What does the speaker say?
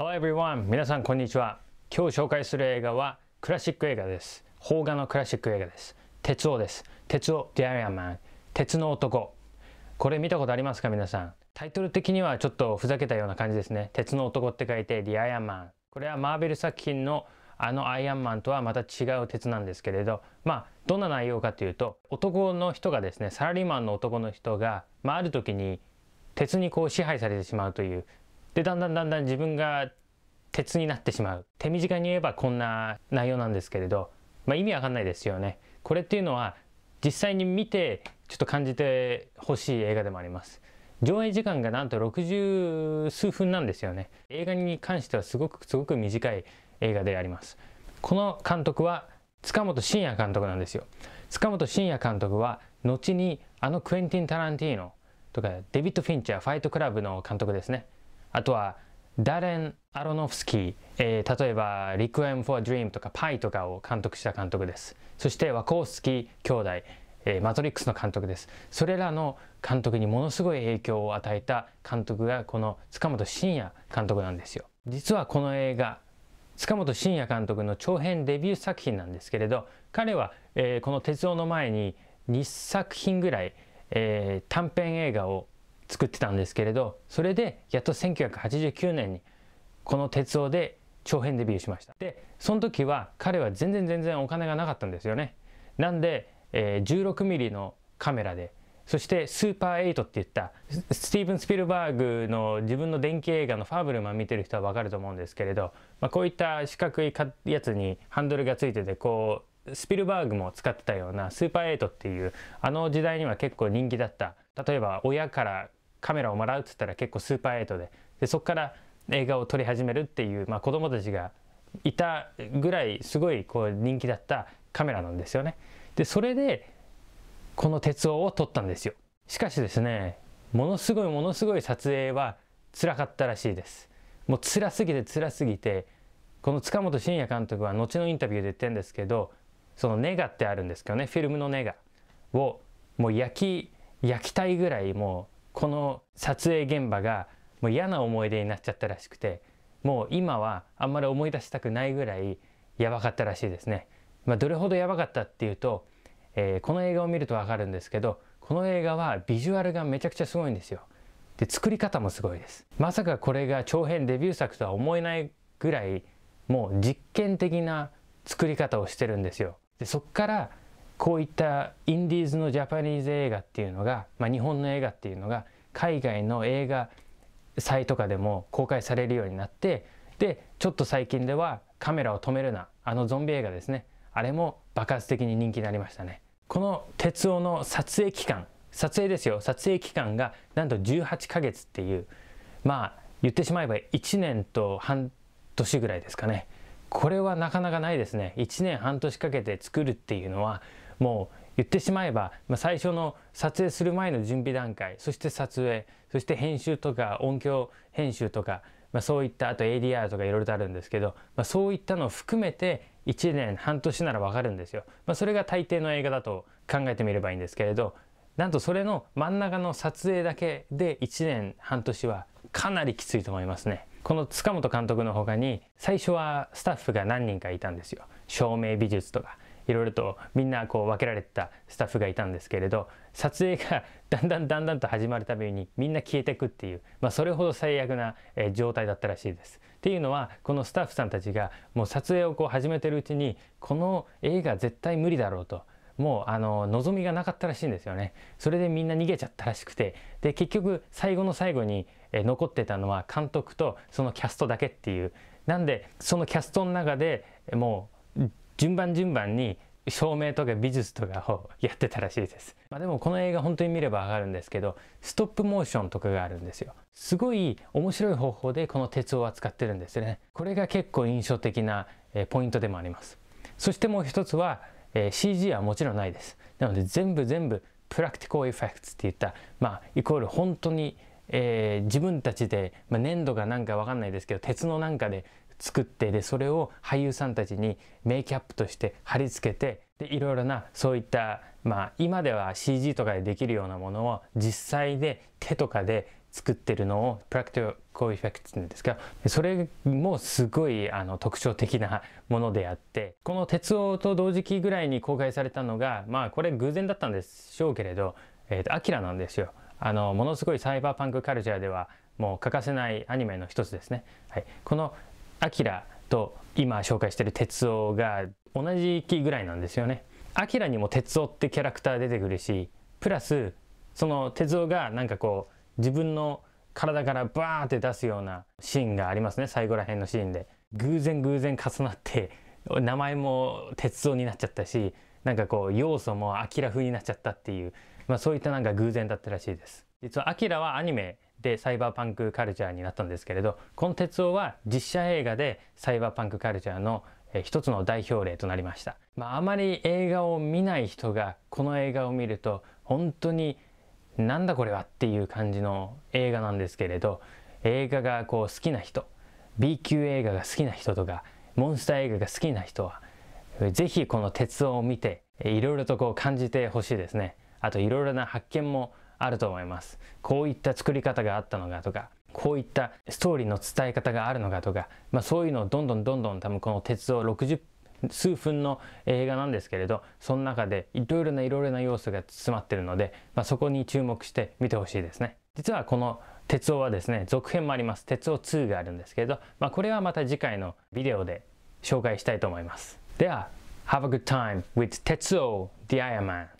Hello everyone! 皆さんこんにちは。今日紹介する映画はクラシック映画です。邦画のクラシック映画です。鉄王です。鉄王、ディアリアマン。鉄の男。これ見たことありますか皆さん。タイトル的にはちょっとふざけたような感じですね。鉄の男って書いてディアイアンマン。これはマーベル作品のあのアイアンマンとはまた違う鉄なんですけれど、まあ、どんな内容かというと、男の人がですね、サラリーマンの男の人が、まあ、ある時に鉄にこう支配されてしまうというでだんだんだんだん自分が鉄になってしまう手短に言えばこんな内容なんですけれど、まあ、意味わかんないですよねこれっていうのは実際に見てちょっと感じてほしい映画でもあります上映時間がなんと60数分なんですよね映画に関してはすごくすごく短い映画でありますこの監督は塚本慎也監督なんですよ塚本慎也監督は後にあのクエンティン・タランティーノとかデビッド・フィンチャーファイトクラブの監督ですねあとはダレン・アロノフスキー、えー、例えば「リクエム・フォア・ドリーム」とか「パイ」とかを監督した監督ですそしてワコースキー兄弟、えー、マトリックスの監督ですそれらの監督にものすごい影響を与えた監督がこの塚本慎也監督なんですよ実はこの映画塚本慎也監督の長編デビュー作品なんですけれど彼は、えー、この「鉄道の前」に2作品ぐらい、えー、短編映画を作ってたんですけれどそれでやっと1989年にこの鉄尾で長編デビューしましたでその時は彼は全然全然お金がなかったんですよねなんで、えー、16mm のカメラでそしてスーパー8って言ったスティーブン・スピルバーグの自分の電気映画のファーブルマン見てる人はわかると思うんですけれど、まあ、こういった四角いやつにハンドルがついててこうスピルバーグも使ってたようなスーパー8っていうあの時代には結構人気だった例えば親からカメラをもらうっつったら結構スーパーエイトででそこから映画を撮り始めるっていう、まあ、子供たちがいたぐらいすごいこう人気だったカメラなんですよね。でそれでこの鉄王を撮ったんですよ。しかしですねものすごいものすごい撮影は辛かったらしいです。もう辛すぎて辛すぎてこの塚本慎也監督は後のインタビューで言ってんですけどそのネガってあるんですけどねフィルムのネガをもう焼き焼きたいぐらいもうこの撮影現場がもう嫌な思い出になっちゃったらしくてもう今はあんまり思い出したくないぐらいやばかったらしいですね。まあ、どれほどやばかったっていうと、えー、この映画を見るとわかるんですけどこの映画はビジュアルがめちゃくちゃすごいんですよ。で作り方もすごいです。まさかこれが長編デビュー作とは思えないぐらいもう実験的な作り方をしてるんですよ。でそっからこういったインディーズのジャパニーズ映画っていうのが、まあ、日本の映画っていうのが海外の映画祭とかでも公開されるようになってでちょっと最近では「カメラを止めるな」あのゾンビ映画ですねあれも爆発的に人気になりましたねこの鉄夫の撮影期間撮影ですよ撮影期間がなんと18ヶ月っていうまあ言ってしまえば1年と半年ぐらいですかねこれはなかなかないですね1年半年かけて作るっていうのはもう言ってしまえば、まあ、最初の撮影する前の準備段階そして撮影そして編集とか音響編集とか、まあ、そういったあと ADR とかいろいろとあるんですけど、まあ、そういったのを含めて1年半年ならわかるんですよ、まあ、それが大抵の映画だと考えてみればいいんですけれどなんとそれの真ん中の撮影だけで1年半年はかなりきついと思いますねこの塚本監督の他に最初はスタッフが何人かいたんですよ照明美術とかいろいろとみんなこう分けられてたスタッフがいたんですけれど撮影がだんだんだんだんと始まるためにみんな消えてくっていう、まあ、それほど最悪な、え状態だったらしいです。っていうのはこのスタッフさんたちがもう撮影をこう始めてるうちにこの映画絶対無理だろうともうあの望みがなかったらしいんですよねそれでみんな逃げちゃったらしくてで結局最後の最後に、え残ってたのは監督とそのキャストだけっていうなんでそのキャストの中でもう順番順番に照明とか美術とかをやってたらしいです。まあ、でもこの映画本当に見ればわかるんですけど、ストップモーションとかがあるんですよ。すごい面白い方法でこの鉄を扱ってるんですね。これが結構印象的な、ポイントでもあります。そしてもう一つは、えー、CG はもちろんないです。なので全部全部プラクティコエフェクツって言った、まあ、イコール本当にえー、自分たちで、まあ、粘土がなんかわかんないですけど鉄のなんかで作ってでそれを俳優さんたちにメイキャップとして貼り付けてでいろいろなそういった、まあ、今では CG とかでできるようなものを実際で手とかで作ってるのをプラクティコーエフェクトってうんですけどそれもすごいあの特徴的なものであってこの鉄王と同時期ぐらいに公開されたのがまあこれ偶然だったんでしょうけれど「えーとアキラなんですよあのものすごいサイバーパンクカルチャーではもう欠かせないアニメの一つですね。はい、このアキラと今紹介してる鉄夫が同じ期ぐらいなんですよね。アキラにも哲夫ってキャラクター出てくるし、プラス、その哲夫がなんかこう、自分の体からバーンって出すようなシーンがありますね、最後ら辺のシーンで。偶然偶然重なって、名前も哲夫になっちゃったし、なんかこう、要素もアキラ風になっちゃったっていう、まあそういったなんか偶然だったらしいです。実はアキラはアニメでサイバーパンクカルチャーになったんですけれどこの鉄男は実写映画でサイバーパンクカルチャーの一つの代表例となりました、まあ、あまり映画を見ない人がこの映画を見ると本当になんだこれはっていう感じの映画なんですけれど映画がこう好きな人 B 級映画が好きな人とかモンスター映画が好きな人は是非この鉄を見ていろいろとこう感じてほしいですねあといろいろな発見もあると思います。こういった作り方があったのかとか、こういったストーリーの伝え方があるのかとか、まあ、そういうのをどんどんどんどん多分この鉄道60数分の映画なんですけれど、その中でいろいろないろいろな要素が詰まってるので、まあ、そこに注目して見てほしいですね。実はこの鉄道はですね、続編もあります。鉄道2があるんですけれど、まあ、これはまた次回のビデオで紹介したいと思います。では、Have a good time with Tetsuo the Iron Man.